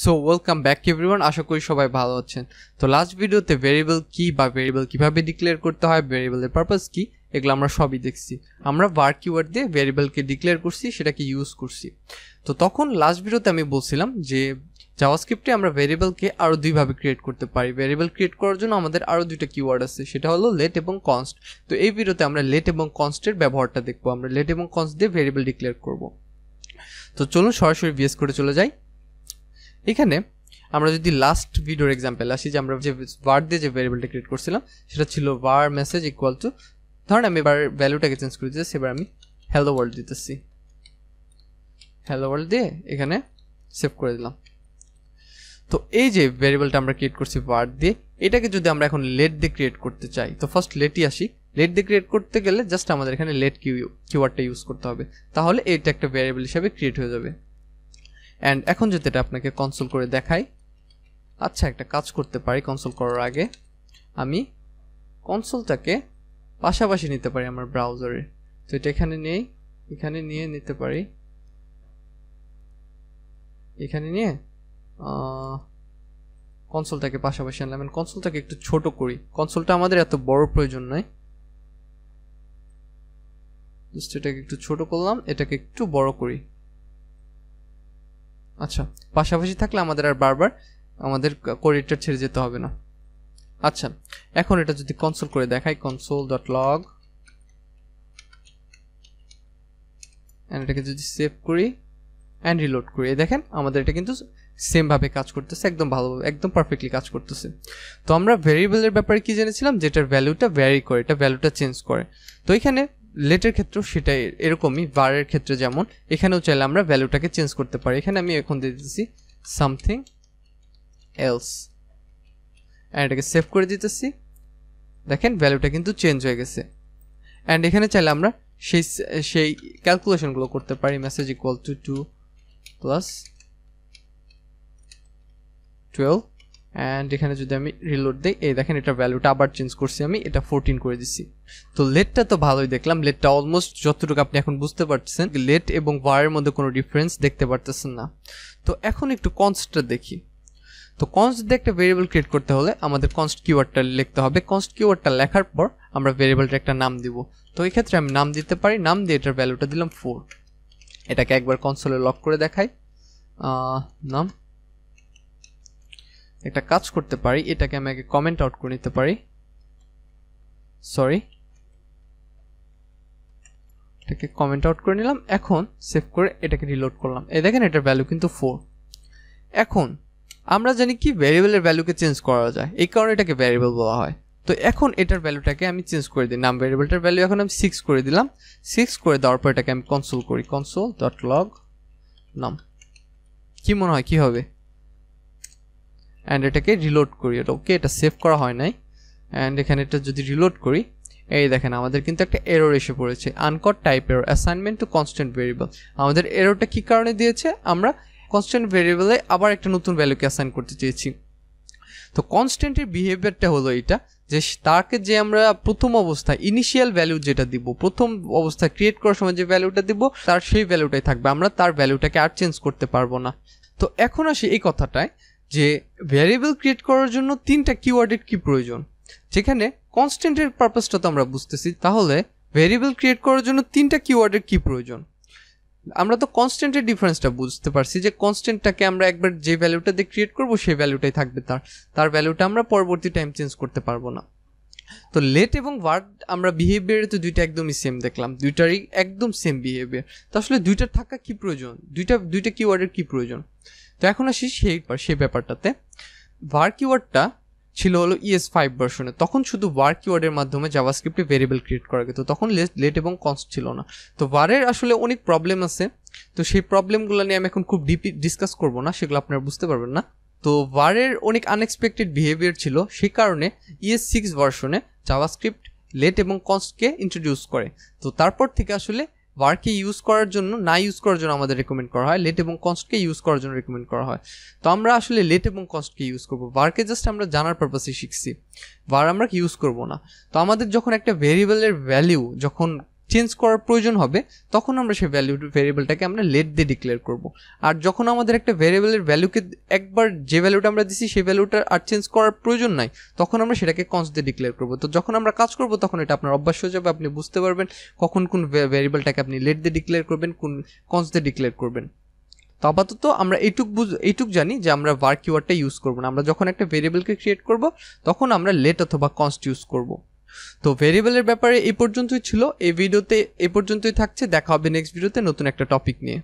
so welcome back everyone আশা করি সবাই ভালো আছেন তো লাস্ট ভিডিওতে ভেরিয়েবল কি বা ভেরিয়েবল কিভাবে ডিক্লেয়ার করতে হয় ভেরিয়েবলের পারপাস কি এগুলো আমরা সবই দেখছি আমরা বার কিওয়ার্ড দিয়ে ভেরিয়েবলকে ডিক্লেয়ার করছি সেটাকে ইউজ করছি তো তখন লাস্ট ভিডিওতে আমি বলছিলাম যে জাওয়াস্ক্রিপ্টে আমরা ভেরিয়েবলকে আরও দুইভাবে ক্রিয়েট করতে পারি ভেরিয়েবল ক্রিয়েট করার জন্য আমাদের আরও দুইটা কিওয়ার্ড আছে সেটা হলো লেট এবং কনস্ট তো এই ভিডিওতে আমরা লেট এবং কনস্টের ব্যবহারটা দেখবো আমরা লেট এবং কনস্ট দিয়ে ভেরিয়েবল ডিক্লেয়ার করব তো চলুন সরাসরি বিএস করে চলে যাই এখানে আমরা যদি লাস্ট ভিডিওর এক্সাম্পল আসি যে আমরা যে ওয়ার্ড দিয়ে যে ভ্যারিয়েবলটা ক্রিয়েট করছিলাম সেটা ছিল ওয়ার মেসেজ ইকুয়াল টু ধরেন আমি এবার ভ্যালুটাকে চেঞ্জ করে দিতেছি এবার আমি হ্যালো ওয়ার্ল্ড দিতেছি হ্যালো ওয়ার্ল্ড দিয়ে এখানে সেভ করে দিলাম তো এই যে ভ্যারিয়েবলটা আমরা ক্রিয়েট করছি ওয়ার্ড দিয়ে এটাকে যদি আমরা এখন লেট দিয়ে ক্রিয়েট করতে চাই তো ফার্স্ট লেটই আসি লেট দিয়ে ক্রিয়েট করতে গেলে জাস্ট আমাদের এখানে লেট কিউ কিওয়ার্ডটা ইউজ করতে হবে তাহলে এটা একটা ভ্যারিয়েবল হিসাবে ক্রিয়েট হয়ে যাবে অ্যান্ড এখন যদি এটা আপনাকে কনসোল করে দেখাই আচ্ছা একটা কাজ করতে পারি কনসোল করার আগে আমি কনসোলটাকে পাশাপাশি নিতে পারি আমার ব্রাউজারে তো এটা এখানে নেই এখানে নিয়ে নিতে পারি এখানে নিয়ে কনসোলটাকে পাশাপাশি আনলাম কনসোলটাকে একটু ছোট করি কনসোলটা আমাদের এত বড় প্রয়োজন নয় জাস্ট এটাকে একটু ছোট করলাম এটাকে একটু বড় করি আচ্ছা পাশাপাশি থাকলে আমাদের আর বারবার আমাদের কোরিয়ারটা ছেড়ে যেতে হবে না আচ্ছা এখন এটা যদি কনসোল করে দেখাই কনসোল ডট লগ এটাকে যদি সেভ করি অ্যান্ড রিলোড করি দেখেন আমাদের এটা কিন্তু সেমভাবে কাজ করতেছে একদম ভালোভাবে একদম পারফেক্টলি কাজ করতেছে তো আমরা ভেরিয়েবলের ব্যাপারে কি জেনেছিলাম যেটার ভ্যালুটা ভ্যারি করে এটা ভ্যালুটা চেঞ্জ করে তো এখানে লেটের ক্ষেত্রে সেটা এরকমই বারের ক্ষেত্রে যেমন এখানেও চাইলে আমরা ভ্যালুটাকে চেঞ্জ করতে পারি এখানে আমি এখন দিয়ে দিতেছি সামথিং এলস অ্যান্ড এটাকে সেভ করে দিতেছি দেখেন ভ্যালুটা কিন্তু চেঞ্জ হয়ে গেছে অ্যান্ড এখানে চাইলে আমরা সেই সেই ক্যালকুলেশনগুলো করতে পারি message equal to two plus twelve and এখানে যদি আমি রিলোড দিই এই দেখেন এটা ভ্যালুটা আবার চেঞ্জ করছি আমি এটা ফোরটিন করে দিচ্ছি তো লেটটা তো ভালোই দেখলাম লেটটা অলমোস্ট যতটুকু আপনি এখন বুঝতে পারছেন লেট এবং ভারের মধ্যে কোনো ডিফারেন্স দেখতে পারতেছেন না তো এখন একটু কনস্টটা দেখি তো কনস্ট দিয়ে একটা ভেরিয়েবল ক্রিয়েট করতে হলে আমাদের কনস্ট কিওয়ার্ডটা লিখতে হবে কনস্ট কিওয়ার্ডটা লেখার পর আমরা ভেরিয়েবলটা একটা নাম দিব তো এই ক্ষেত্রে আমি নাম দিতে পারি নাম দিয়ে এটার ভ্যালুটা দিলাম ফোর এটাকে একবার কনসোলে লক করে দেখাই নাম একটা কাজ করতে পারি এটাকে আমি আগে কমেন্ট আউট করে নিতে পারি সরি এটাকে কমেন্ট আউট করে নিলাম এখন সেভ করে এটাকে রিলোড করলাম এই দেখেন এটার ভ্যালু কিন্তু ফোর এখন আমরা জানি কি ভ্যারিয়েবলের ভ্যালুকে চেঞ্জ করা যায় এই কারণে এটাকে ভ্যারিয়েবল বলা হয় তো এখন এটার ভ্যালুটাকে আমি চেঞ্জ করে দিই নাম ভ্যারিয়েবলটার ভ্যালু এখন আমি সিক্স করে দিলাম সিক্স করে দেওয়ার পর এটাকে আমি কনসোল করি কনসোল ডট লগ নাম কি মনে হয় কি হবে অ্যান্ড এটাকে রিলোড করি এটা ওকে এটা সেভ করা হয় নাই অ্যান্ড এখানে এটা যদি রিলোড করি এই দেখেন আমাদের কিন্তু একটা এরর এসে পড়েছে uncaught type error assignment to constant variable আমাদের এরোরটা কী কারণে দিয়েছে আমরা কনস্ট্যান্ট ভেরিয়েবলে আবার একটা নতুন ভ্যালুকে অ্যাসাইন করতে চেয়েছি তো কনস্ট্যান্টের বিহেভিয়ারটা হলো এটা যে তাকে যে আমরা প্রথম অবস্থায় ইনিশিয়াল ভ্যালু যেটা দিব প্রথম অবস্থায় ক্রিয়েট করার সময় যে ভ্যালুটা দিব তার সেই ভ্যালুটাই থাকবে আমরা তার ভ্যালুটাকে আর চেঞ্জ করতে পারবো না তো এখন আসি এই কথাটায় যে ভ্যারিয়েবল ক্রিয়েট করার জন্য তিনটা কিওয়ার্ডের কি প্রয়োজন যেখানে কনস্ট্যান্টের পারপাসটা তো আমরা বুঝতেছি তাহলে ভ্যারিয়েবল ক্রিয়েট করার জন্য তিনটা কিওয়ার্ডের কি প্রয়োজন আমরা তো কনস্ট্যান্টের ডিফারেন্সটা বুঝতে পারছি যে কনস্ট্যান্টটাকে আমরা একবার যে ভ্যালুটা দিয়ে ক্রিয়েট করবো সেই ভ্যালুটাই থাকবে তার তার ভ্যালুটা আমরা পরবর্তী টাইম চেঞ্জ করতে পারবো না তো লেট এবং ওয়ার্ড আমরা বিহেভিয়ারে তো দুইটা একদমই সেম দেখলাম দুইটারই একদম সেম বিহেভিয়ার তো আসলে দুইটার থাকা কি প্রয়োজন দুইটা দুইটা কিওয়ার্ডের কি প্রয়োজন তো এখন আসি সেই সেই ব্যাপারটাতে ভার কিওয়ার্ডটা ছিল হলো ইএস ফাইভ ভার্সনে তখন শুধু ওয়ার্ক কিওয়ার্ডের মাধ্যমে স্ক্রিপ্টে ভেরিয়েবল ক্রিয়েট করা গেত তখন লেট লেট এবং কনস্ট ছিল না তো ওয়ারের আসলে অনেক প্রবলেম আছে তো সেই প্রবলেমগুলো নিয়ে আমি এখন খুব ডিপি ডিসকাস করবো না সেগুলো আপনারা বুঝতে পারবেন না তো ওয়ারের অনেক আনএক্সপেক্টেড বিহেভিয়ার ছিল সে কারণে ইএস সিক্স ভার্সনে জাভাস্ক্রিপ্ট লেট এবং কনস্টকে ইন্ট্রোডিউস করে তো তারপর থেকে আসলে ভার্বকে ইউজ করার জন্য না ইউজ করার জন্য আমাদের রেকমেন্ড করা হয় লেট এবং কনস্টকে ইউজ করার জন্য রেকমেন্ড করা হয় তো আমরা আসলে লেট এবং কনস্টকে ইউজ করবো ভার্কে জাস্ট আমরা জানার পারপাসে শিখছি ভার আমরা ইউজ করব না তো আমাদের যখন একটা ভেরিয়েবলের ভ্যালিউ যখন চেঞ্জ করার প্রয়োজন হবে তখন আমরা সেই ভ্যালু ভেরিয়েবলটাকে আমরা লেট দিয়ে ডিক্লেয়ার করব আর যখন আমাদের একটা ভেরিয়েবলের ভ্যালুকে একবার যে ভ্যালুটা আমরা দিছি সেই ভ্যালুটা আর চেঞ্জ করার প্রয়োজন নাই তখন আমরা সেটাকে কনস দিয়ে ডিক্লেয়ার করব তো যখন আমরা কাজ করব তখন এটা আপনার অভ্যাস হয়ে যাবে আপনি বুঝতে পারবেন কখন কোন ভ্যারিয়েবলটাকে আপনি লেট দিয়ে ডিক্লেয়ার করবেন কোন কনস দিয়ে ডিক্লেয়ার করবেন তো আপাতত আমরা এইটুক বুঝ এইটুক জানি যে আমরা ওয়ার্ক কিওয়ার্ডটা ইউজ করবো না আমরা যখন একটা ভেরিয়েবলকে ক্রিয়েট করব তখন আমরা লেট অথবা কনস্ট ইউজ করবো তো ভেরিয়েবলের ব্যাপারে এই পর্যন্তই ছিল এই ভিডিওতে এ পর্যন্তই থাকছে দেখা হবে নেক্সট ভিডিওতে নতুন একটা টপিক নিয়ে